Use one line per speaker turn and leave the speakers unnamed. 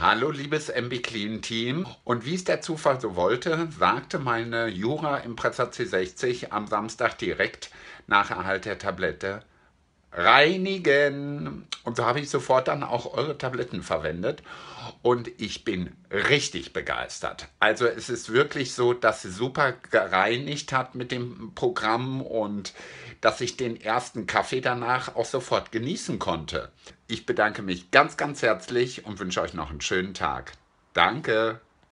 Hallo, liebes MB Clean Team. Und wie es der Zufall so wollte, sagte meine Jura Impressa C60 am Samstag direkt nach Erhalt der Tablette reinigen. Und so habe ich sofort dann auch eure Tabletten verwendet. Und ich bin richtig begeistert. Also es ist wirklich so, dass sie super gereinigt hat mit dem Programm und dass ich den ersten Kaffee danach auch sofort genießen konnte. Ich bedanke mich ganz, ganz herzlich und wünsche euch noch einen schönen Tag. Danke.